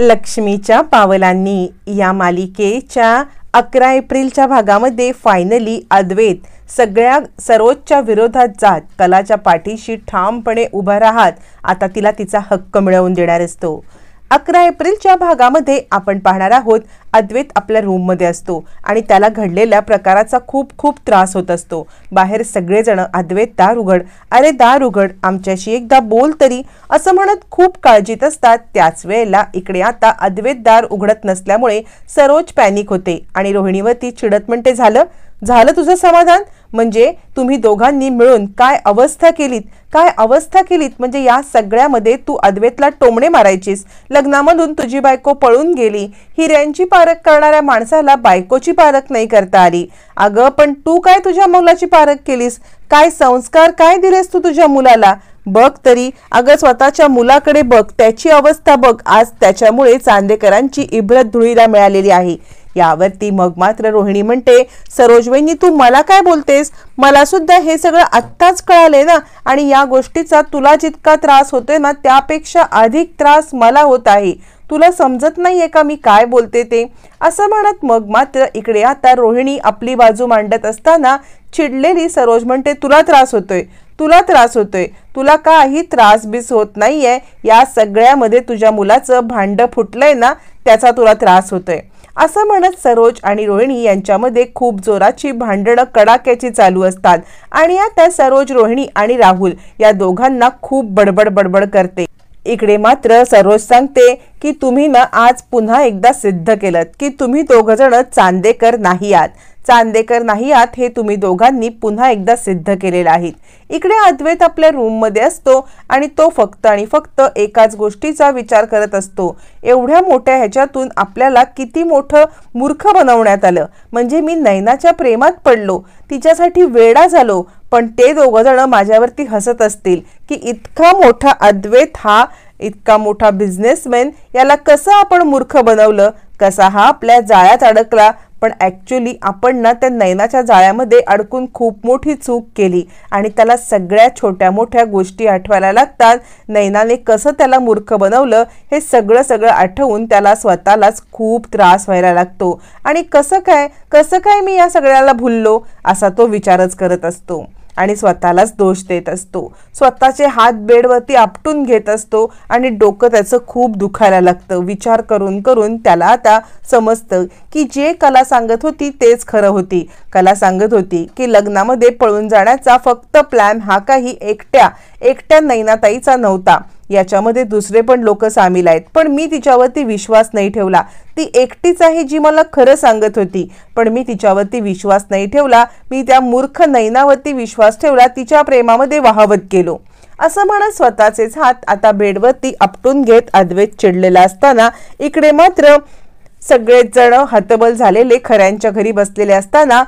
लक्ष्मीच्या पावलांनी या मालिकेच्या अकरा एप्रिलच्या भागामध्ये फायनली अद्वैत सगळ्या सर्वोच्च विरोधात जात कलाच्या पाठीशी ठामपणे उभा राहत आता तिला तिचा हक्क मिळवून देणार असतो अकरा एप्रिलच्या भागामध्ये आपण पाहणार आहोत अद्वैत आपल्या रूममध्ये असतो आणि त्याला घडलेल्या प्रकाराचा खूप खूप त्रास होत असतो बाहेर सगळेजण अद्वैत दार उघड अरे दार उघड आमच्याशी एकदा बोल तरी असं म्हणत खूप काळजीत असतात त्याच वेळेला इकडे आता अद्वैत दार उघडत नसल्यामुळे सरोज पॅनिक होते आणि रोहिणीवरती चिडत म्हणते झालं झालं तुझं समाधान म्हणजे तुम्ही दोघांनी मिळून काय अवस्था केलीत काय अवस्था केलीत म्हणजे या सगळ्यामध्ये तू अद्वेतला टोमणे मारायचीस लग्नामधून तुझी बायको पळून गेली हिऱ्यांची पारख करणाऱ्या माणसाला बायकोची पारख नाही करता आली अगं पण तू काय तुझ्या मुलाची पारख केलीस काय संस्कार काय दिलेस तू तुझ्या मुलाला बघ तरी अगं स्वतःच्या मुलाकडे बघ त्याची अवस्था बघ आज त्याच्यामुळे चांदेकरांची इब्रत धुळीला मिळालेली आहे यावरती मग मात्र रोहिणी म्हणते सरोजवेनी तू मला काय बोलतेस मला सुद्धा हे सगळं आत्ताच कळाले ना आणि या गोष्टीचा तुला जितका त्रास होतोय ना त्यापेक्षा अधिक त्रास मला होत आहे तुला समजत आहे का मी काय बोलते ते असं म्हणत मग मात्र इकडे आता रोहिणी आपली बाजू मांडत असताना चिडलेली सरोज म्हणते तुला त्रास होतोय तुला त्रास होतोय तुला काही त्रास बीस होत नाहीये या सगळ्यामध्ये तुझ्या मुलाचं भांडं फुटलंय ना त्याचा तुला त्रास होतोय असं म्हणत सरोज आणि रोहिणी यांच्यामध्ये खूप जोराची भांडणं कडाक्याची चालू असतात आणि आता सरोज रोहिणी आणि राहुल या दोघांना खूप बडबड बडबड करते इकडे मात्र सरोज सांगते की तुम्ही ना आज पुन्हा एकदा सिद्ध केलं की तुम्ही जण चांदेकर नाही आहात चांदेकर नाही आहात हे तुम्ही दोघांनी पुन्हा एकदा सिद्ध केलेलं आहे इकडे अद्वैत आपल्या रूममध्ये असतो आणि तो फक्त आणि फक्त एकाच गोष्टीचा विचार करत असतो एवढ्या मोठ्या ह्याच्यातून आपल्याला किती मोठं मूर्ख बनवण्यात आलं म्हणजे मी नैनाच्या प्रेमात पडलो तिच्यासाठी वेडा झालो पण ते दोघंजण माझ्यावरती हसत असतील की इतका मोठा अद्वैत हा इतका मोठा बिझनेसमॅन याला कसं आपण मूर्ख बनवलं कसा हा आपल्या जाळ्यात अडकला पण ॲक्च्युली आपण ना त्या नैनाच्या जाळ्यामध्ये अडकून खूप मोठी चूक केली आणि त्याला सगळ्या छोट्या मोठ्या गोष्टी आठवायला लागतात नैनाने कसं त्याला मूर्ख बनवलं हे सगळं सगळं आठवून त्याला स्वतःलाच खूप त्रास व्हायला लागतो आणि कसं काय कसं काय मी या सगळ्याला भुललो असा तो विचारच करत असतो आणि स्वतःलाच दोष देत असतो स्वतःचे हात बेडवरती आपटून घेत असतो आणि डोकं त्याचं खूप दुखायला लागतं विचार करून करून त्याला आता समजतं की जे कला सांगत होती तेच खरं होती कला सांगत होती की लग्नामध्ये पळून जाण्याचा फक्त प्लॅन हा काही एकट्या एकट्या नैनाताईचा नव्हता याच्यामध्ये दुसरे पण लोक सामील आहेत पण मी तिच्यावरती विश्वास नाही ठेवला ती एकटीच आहे जी मला खरं सांगत होती पण मी तिच्यावरती विश्वास नाही ठेवला मी त्या मूर्ख नैनावरती विश्वास ठेवला तिच्या प्रेमामध्ये वाहवत गेलो असं म्हणत स्वतःचेच हात आता बेडवरती आपटून घेत अद्वैत चिडलेला असताना इकडे मात्र सगळेच जण हतबल झालेले खऱ्यांच्या घरी बसलेले असताना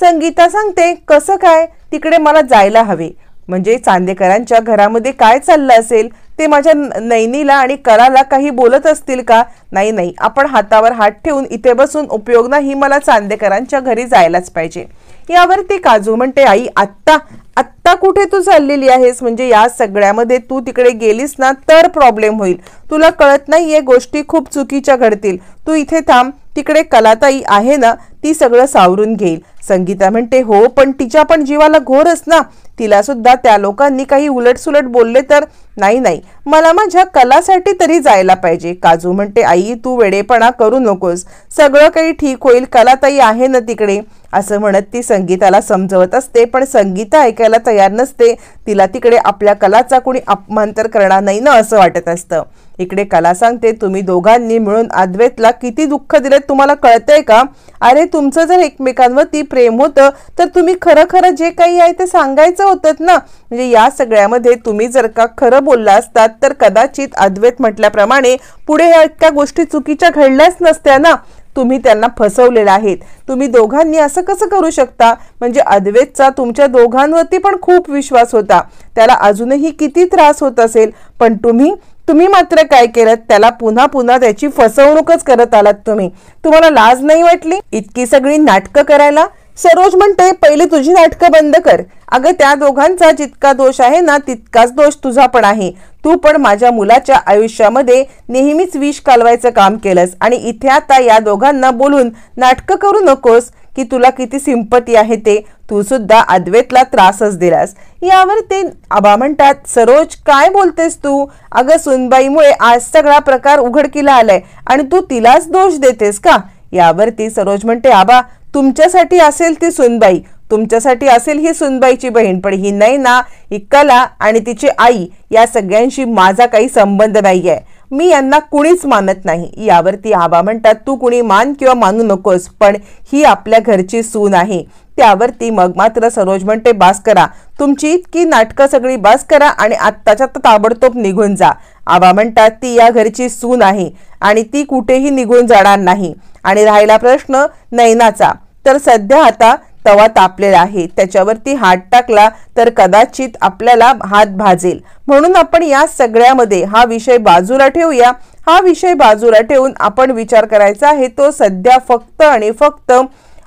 संगीता सांगते कसं काय तिकडे मला जायला हवे म्हणजे चांदेकरांच्या घरामध्ये काय चाललं असेल ते माझ्या नैनीला आणि कराला काही बोलत असतील का नाही नाही आपण हातावर हात ठेवून इथे बसून उपयोग नाही मला चांदेकरांच्या घरी जायलाच पाहिजे यावर काजू म्हणते आई आत्ता आत्ता कुठे तू चाललेली आहेस म्हणजे या सगळ्यामध्ये तू तिकडे गेलीस ना तर प्रॉब्लेम होईल तुला कळत नाही या गोष्टी खूप चुकीच्या घडतील तू इथे थांब तिकडे कलाताई आहे ना ती सगळं सावरून घेईल संगीता म्हणते हो पण तिच्या पण जीवाला घोरच ना तिला सुद्धा त्या लोकांनी काही उलटसुलट बोलले तर नाही नाही मला माझ्या कलासाठी तरी जायला पाहिजे काजू म्हणते आई तू वेडेपणा करू नकोस सगळं काही ठीक होईल कलाताई आहे ना तिकडे असं म्हणत ती संगीताला समजवत असते पण संगीता ऐकायला तयार नसते तिला तिकडे आपल्या कलाचा कोणी अपमान तर करणार नाही ना असं वाटत असतं इकडे कला सांगते तुम्ही दोघांनी मिळून अद्वैतला किती दुःख दिले तुम्हाला कळतंय का अरे तुमचं जर एकमेकांवरती प्रेम होतं तर तुम्ही खरं खरं जे काही आहे ते सांगायचं होतं ना म्हणजे या सगळ्यामध्ये तुम्ही जर का खरं बोलला असतात तर कदाचित अद्वैत म्हटल्याप्रमाणे पुढे ह्या इतक्या गोष्टी चुकीच्या घडल्याच नसत्या ना तुम्ही त्यांना फसवलेला आहेत तुम्ही दोघांनी असं कसं करू शकता म्हणजे अद्वेतचा तुमच्या दोघांवरती पण खूप विश्वास होता त्याला अजूनही किती त्रास होत असेल पण तुम्ही तुम्ही मात्र काय केलं त्याला पुन्हा पुन्हा त्याची फसवणूकच करत आलात तुम्ही तुम्हाला लाज नाही वाटली इतकी सगळी नाटकं करायला सरोज म्हणते पहिले तुझी नाटकं बंद कर अगं त्या दोघांचा जितका दोष आहे ना तितकाच दोष तुझा पण आहे तू पण माझ्या मुलाच्या आयुष्यामध्ये नेहमीच विष कालवायचं काम केलंस आणि इथे आता या दोघांना बोलून नाटकं करू नकोस की तुला किती सिंपती आहे ते तू सुद्धा अद्वेतला त्रासच दिलास यावर ते आबा म्हणतात सरोज काय बोलतेस तू अगं सुनबाईमुळे आज सगळा प्रकार उघडकीला आलाय आणि तू तिलाच दोष देतेस का यावरती सरोज म्हणते आबा तुमच्यासाठी असेल ती सुनबाई तुमच्यासाठी असेल ही सुनबाईची बहीण पण ही नैना ही कला आणि तिची आई या सगळ्यांशी माझा काही संबंध नाही आहे मी यांना कुणीच मानत नाही यावरती आबा म्हणतात तू कुणी मान किंवा मानू नकोस पण ही आपल्या घरची सून आहे त्यावरती मग मात्र सरोज म्हणते बास करा तुमची इतकी नाटकं सगळी बास करा आणि आत्ताच्या ताबडतोब निघून जा आबा म्हणतात ती या घरची सून आहे आणि ती कुठेही निघून जाणार नाही आणि राहिला प्रश्न नैनाचा तर सध्या आता तवा तापलेला आहे त्याच्यावरती हात टाकला तर कदाचित आपल्याला हात भाजेल म्हणून आपण या सगळ्यामध्ये हा विषय बाजूला ठेवूया हा विषय बाजूला ठेवून आपण विचार करायचा आहे तो सध्या फक्त आणि फक्त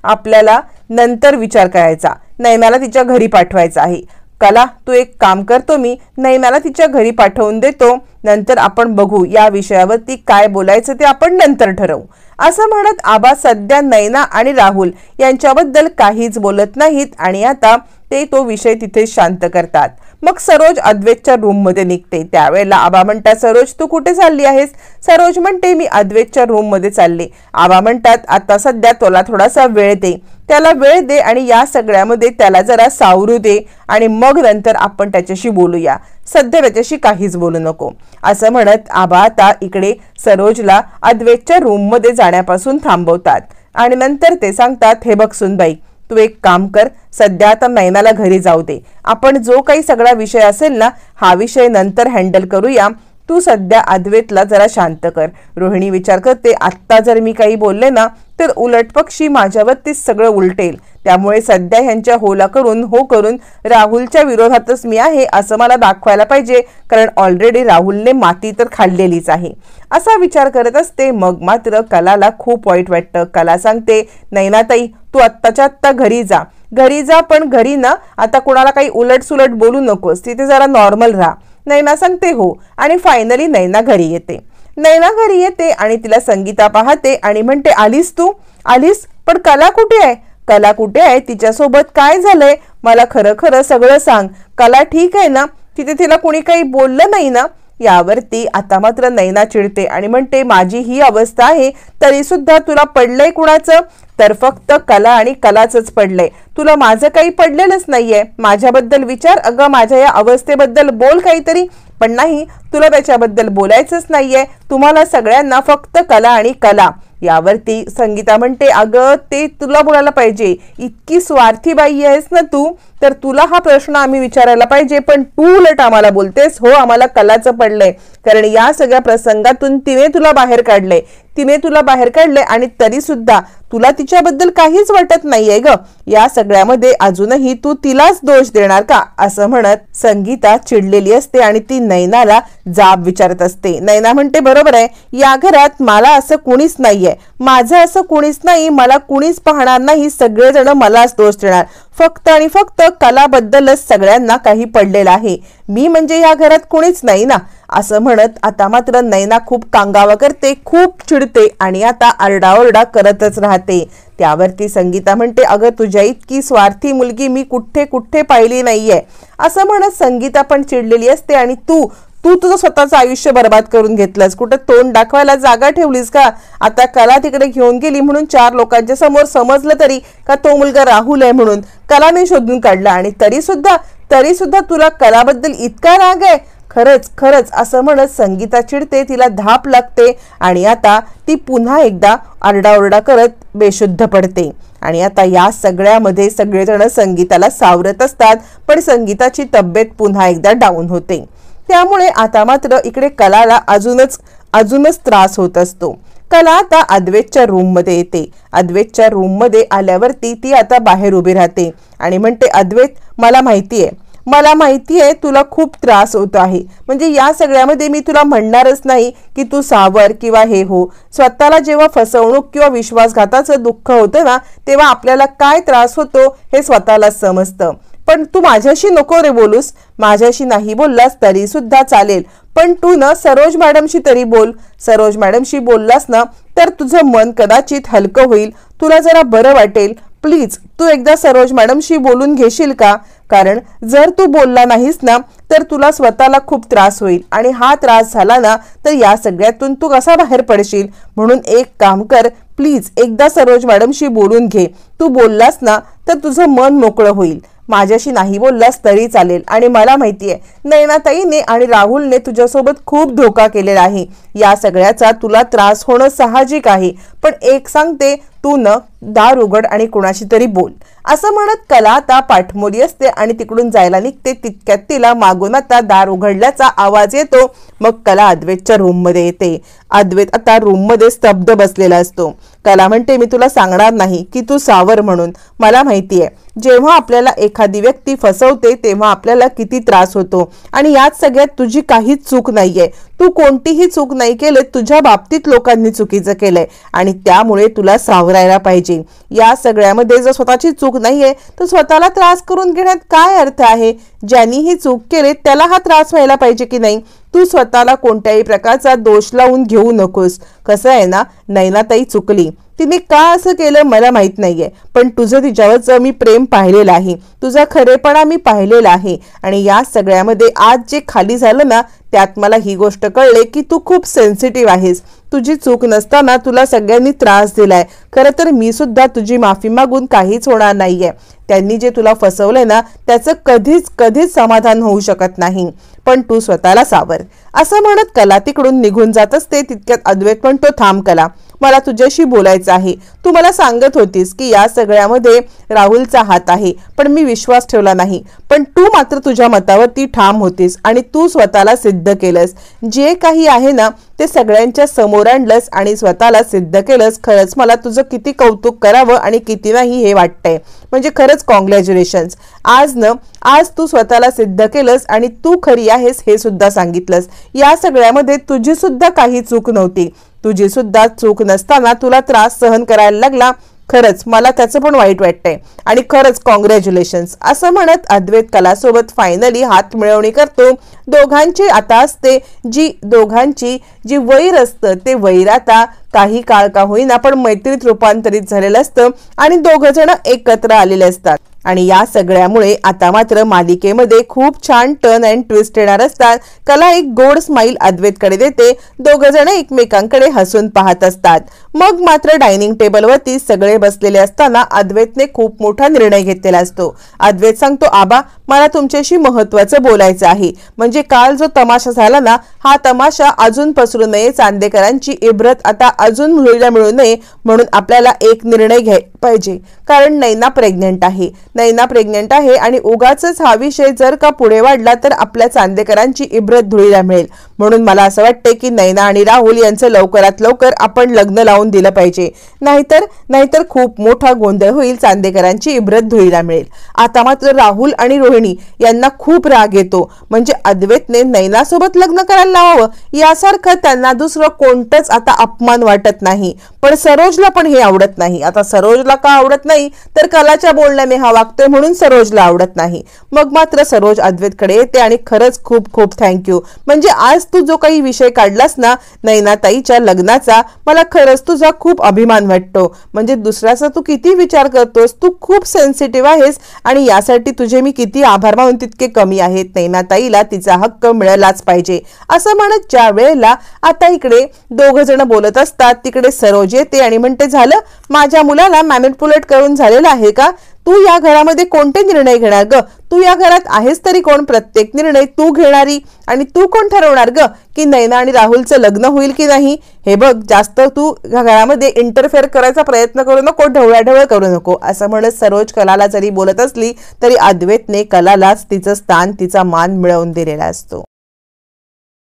आपल्याला नंतर विचार करायचा नैनाला तिच्या घरी पाठवायचा आहे कला तू एक काम करतो मी नैनाला तिच्या घरी पाठवून देतो नंतर आपण बघू या विषयावरती काय बोलायचं ते आपण नंतर ठरवू असं म्हणत आबा सध्या नैना आणि राहुल यांच्याबद्दल काहीच बोलत नाहीत आणि आता ते तो विषय तिथे शांत करतात मग सरोज अद्वैतच्या रूममध्ये निघते त्यावेळेला आबा म्हणतात सरोज तू कुठे चालली आहेस सरोज म्हणते मी अद्वैतच्या रूममध्ये चालले आबा म्हणतात आता सध्या तुला थोडासा वेळ दे त्याला वेळ दे आणि या सगळ्यामध्ये त्याला जरा सावरू दे आणि मग नंतर आपण त्याच्याशी बोलूया सध्या त्याच्याशी काहीच बोलू नको असं म्हणत आबा आता इकडे सरोजला अद्वैतच्या रूममध्ये जाण्यापासून थांबवतात आणि नंतर ते सांगतात हे बघ सुनबाई तू एक काम कर सध्या आता नैनाला घरी जाऊ दे आपण जो काही सगळा विषय असेल ना हा विषय नंतर हँडल करूया तू सध्या अद्वेतला जरा शांत कर रोहिणी विचार करते आत्ता जर मी काही बोलले ना तर उलट पक्षी माझ्यावर ते सगळं उलटेल त्यामुळे सध्या ह्यांच्या होलाकडून हो करून राहुलच्या विरोधातच मी आहे असं मला दाखवायला पाहिजे कारण ऑलरेडी राहुलने माती तर खाल्लेलीच आहे असा विचार करत असते मग मात्र कलाला खूप वाईट वाटतं कला सांगते नैनाताई तू आत्ताच्या आत्ता घरी जा घरी जा पण घरी ना आता कोणाला काही उलटसुलट बोलू नकोस तिथे जरा नॉर्मल राहा नैना सांगते हो आणि फायनली नैना घरी येते नैना घरी येते आणि तिला संगीता पाहते आणि म्हणते आलीस तू आलीस पण कला कुठे आहे कला कुठे आहे तिच्यासोबत काय झालंय मला खरं खरं सगळं सांग कला ठीक आहे ना तिथे तिला कोणी काही बोललं नाही ना यावरती आता मात्र नैना चिडते आणि म्हणते माझी ही अवस्था आहे तरी सुद्धा तुला पडलंय कुणाचं तर फक्त कला आणि कलाचच पडलंय तुला माझं काही पडलेलंच नाहीये माझ्याबद्दल विचार अगं माझ्या या अवस्थेबद्दल बोल काहीतरी पण नाही तुला त्याच्याबद्दल बोलायचंच नाहीये तुम्हाला सगळ्यांना फक्त कला आणि कला यावरती संगीता म्हणते अगं ते तुला बोलायला पाहिजे इतकी स्वार्थी बाई आहेस ना तू तर तुला हा प्रश्न आम्ही विचारायला पाहिजे पण तू उलट आम्हाला बोलतेस हो आम्हाला कलाचं पडलंय कारण या सगळ्या प्रसंगातून तिने तुला बाहेर काढलंय तिने तुला बाहेर काढले आणि तरी सुद्धा तुला तिच्याबद्दल काहीच वाटत नाहीये ग या सगळ्यामध्ये अजूनही तू तिलाच दोष देणार का असं म्हणत संगीता चिडलेली असते आणि ती नैनाला जाब विचारत असते नैना म्हणते बरोबर आहे या घरात मला असं कुणीच नाहीये माझं असं कुणीच नाही मला कुणीच पाहणार नाही सगळेजण मलाच दोष देणार फक्त आणि फक्त कलाबद्दलच सगळ्यांना काही पडलेलं आहे मी म्हणजे या घरात कुणीच नाही ना असं म्हणत आता मात्र नैना खूप कांगावा करते खूप चिडते आणि आता आरडाओरडा करतच राहते त्यावरती संगीता म्हणते अगं तुझ्या इतकी स्वार्थी मुलगी मी कुठे कुठे पाहिली नाहीये असं म्हणत संगीता पण चिडलेली असते आणि तू तू तुझं स्वतःचं आयुष्य बर्बाद करून घेतलंस कुठं तोंड दाखवायला जागा ठेवलीस का आता कला तिकडे घेऊन गेली म्हणून चार लोकांच्या समोर समजलं तरी का तो मुलगा राहुल आहे म्हणून कलाने शोधून काढला आणि तरी सुद्धा तरी सुद्धा तुला कलाबद्दल इतका राग आहे खरंच खरंच असं म्हणत संगीता चिडते तिला धाप लागते आणि आता ती पुन्हा एकदा आरडाओरडा करत बेशुद्ध पडते आणि आता या सगळ्यामध्ये सगळेजण संगीताला सावरत असतात पण संगीताची तब्येत पुन्हा एकदा डाऊन होते त्यामुळे आता मात्र इकडे कलाला अजूनच अजूनच त्रास होत असतो कला आता अद्वेतच्या रूममध्ये येते अद्वेतच्या रूममध्ये आल्यावरती ती आता बाहेर उभी राहते आणि म्हणते अद्वैत मला माहिती आहे मला माहिती आहे तुला खूप त्रास होत आहे म्हणजे या सगळ्यामध्ये मी तुला म्हणणारच नाही की तू सावर किंवा हे हो स्वतःला जेव्हा फसवणूक किंवा विश्वासघाताचं दुःख होतं ना तेव्हा आपल्याला काय त्रास होतो हे स्वतःला समजतं पण तू माझ्याशी नको रे बोलूस माझ्याशी नाही बोललास तरी सुद्धा चालेल पण तू ना सरोज मॅडमशी तरी बोल सरोज मॅडमशी बोललास ना तर तुझं मन कदाचित हलकं होईल तुला जरा बरं वाटेल प्लीज तू एकदा सरोज मॅडमशी बोलून घेशील का कारण जर तू बोलला नाहीस ना तर तुला स्वतःला खूप त्रास होईल आणि हा त्रास झाला ना तर या सगळ्यातून तू कसा बाहेर पडशील म्हणून एक काम कर प्लीज एकदा सरोज मॅडमशी बोलून घे तू बोललास ना तर तुझं मन मोकळं होईल माझ्याशी नाही बोललास तरी चालेल आणि मला माहिती आहे नैनाताईने आणि राहुलने तुझ्यासोबत खूप धोका केलेला आहे या सगळ्याचा तुला त्रास होणं साहजिक आहे पण एक सांगते तू न दार उघड आणि कुणाशी तरी बोल असं म्हणत कला आता पाठमोरी असते आणि तिकडून जायला निघते तितक्यात तिला मागून आता दार उघडल्याचा आवाज येतो मग कला अद्वैतच्या रूममध्ये येते अद्वैत आता रूममध्ये स्तब्ध बसलेला असतो कला म्हणते मी तुला सांगणार नाही की तू सावर म्हणून मला माहिती आहे जेव्हा आपल्याला एखादी व्यक्ती फसवते तेव्हा आपल्याला किती त्रास होतो आणि यात सगळ्यात तुझी काहीच चूक नाहीये तू कोणतीही चूक नाही केले तुझ्या बाबतीत लोकांनी चुकीचं केलंय आणि त्यामुळे तुला सावरायला पाहिजे पाहिजे या सगळ्यामध्ये जर स्वतःची चूक नाहीये तर स्वतःला त्रास करून घेण्यात काय अर्थ आहे ज्यांनी ही चूक केले त्याला हा त्रास व्हायला पाहिजे की नाही तू स्वतःला कोणत्याही प्रकारचा दोष लावून घेऊ नकोस कसं आहे ना नैनाताई चुकली तिने का असं केलं मला माहीत नाहीये पण तुझं तिच्यावरचं मी प्रेम पाहिलेलं आहे तुझा खरेपणा मी पाहिलेला आहे आणि या सगळ्यामध्ये आज जे खाली झालं ना त्यात मला ही गोष्ट कळले की तू खूप सेन्सिटिव्ह आहेस तुझी चूक नसताना तुला सगळ्यांनी त्रास दिलाय खरं तर मी सुद्धा तुझी माफी मागून काहीच होणार नाहीये त्यांनी जे तुला फसवलंय ना त्याचं कधीच कधीच समाधान होऊ शकत नाही पण तू स्वतःला सावर असं म्हणत कला तिकडून निघून जात असते तितक्यात अद्वैत पण तो थांब कला मला तुझ्याशी बोलायचं आहे तू मला सांगत होतीस की या सगळ्यामध्ये राहुलचा हात आहे पण मी विश्वास ठेवला नाही पण तू मात्र तुझ्या मतावरती ठाम होतीस आणि तू स्वतःला सिद्ध केलंस जे काही आहे ना ते सगळ्यांच्या समोर आणलंस आणि स्वतःला सिद्ध केलंस खरंच मला तुझं किती कौतुक करावं आणि किती नाही हे वाटतंय म्हणजे खरंच कॉंग्रॅच्युलेशन्स आज न आज तू स्वतःला सिद्ध केलंस आणि तू खरी आहेस हे सुद्धा सांगितलंस या सगळ्यामध्ये तुझी सुद्धा काही चूक नव्हती तुझी सुद्धा चूक नसताना तुला त्रास सहन करायला लागला खरंच मला त्याचं पण वाईट वाटतंय आणि खरंच कॉंग्रॅच्युलेशन्स असं म्हणत अद्वैत कलासोबत फायनली हात मिळवणी करतो दोघांची आता असते जी दोघांची जी वैर असतं ते वैर आता काही काळ का होईना पण मैत्रीत रूपांतरित झालेलं असतं आणि जण एकत्र आलेले असतात आणि या सगळ्यामुळे आता मात्र मालिकेमध्ये खूप छान टर्न अँड ट्विस्ट येणार असतात कला एक गोड स्माईल अद्वैतकडे देते दोघं जण एकमेकांकडे हसून पाहत असतात मग मात्र डायनिंग टेबलवरती सगळे बसलेले असताना अद्वैतने खूप मोठा निर्णय घेतलेला असतो अद्वैत सांगतो आबा मला तुमच्याशी महत्वाचं बोलायचं आहे म्हणजे काल जो तमाशा झाला ना हा तमाशा अजून पसरू नये चांदेकरांची इब्रत आता अजून मुलीला मिळू नये म्हणून आपल्याला एक निर्णय घ्याय पाहिजे कारण नैना प्रेग्नंट आहे नैना प्रेग्नंट आहे आणि उगाच हा विषय जर का पुढे वाढला तर आपल्या चांदेकरांची इब्रत धुळीला मिळेल म्हणून मला असं वाटते की नैना आणि राहुल यांचं लवकरात लवकर आपण लग्न लावून दिलं पाहिजे नाहीतर नाहीतर खूप मोठा गोंधळ होईल चांदेकरांची इब्रत धुळीला मिळेल आता मात्र राहुल आणि रोहिणी यांना खूप राग येतो म्हणजे अद्वैतने नैनासोबत लग्न करायला लावावं यासारखं त्यांना दुसरं कोणतंच आता अपमान वाटत नाही पण सरोजला पण हे आवडत नाही आता सरोज सरोजला का आवडत नाही तर कलाच्या बोलण्याने हा वागतोय म्हणून सरोजला आवडत नाही मग मात्र सरोज अद्वैतकडे येते आणि खरंच खूप खूप थँक्यू म्हणजे आज तू जो काही विषय काढलास ना नैनाताईच्या लग्नाचा मला खरंच तुझा खूप अभिमान वाटतो म्हणजे दुसऱ्याचा तू किती विचार करतोस तू खूप सेन्सिटिव्ह आहेस आणि यासाठी तुझे मी किती आभार मानून तितके कमी आहेत नैनाताईला तिचा हक्क मिळालाच पाहिजे असं म्हणत ज्या वेळेला आता इकडे दोघ जण बोलत असतात तिकडे सरोज येते आणि म्हणते झालं माझ्या मुलाला मॅनिपुलेट करून झालेला आहे का तू या घरामध्ये कोणते निर्णय घेणार ग तू या घरात आहेस तरी कोण प्रत्येक निर्णय तू घेणारी आणि तू कोण ठरवणार ग की नैना आणि राहुलचं लग्न होईल की नाही हे बघ जास्त तू घरामध्ये इंटरफेअर करायचा प्रयत्न करू नको ढवळाढवळ करू नको असं म्हणत सरोज कलाला जरी बोलत असली तरी अद्वैतने कलालाच तिचं स्थान तिचा मान मिळवून दिलेला असतो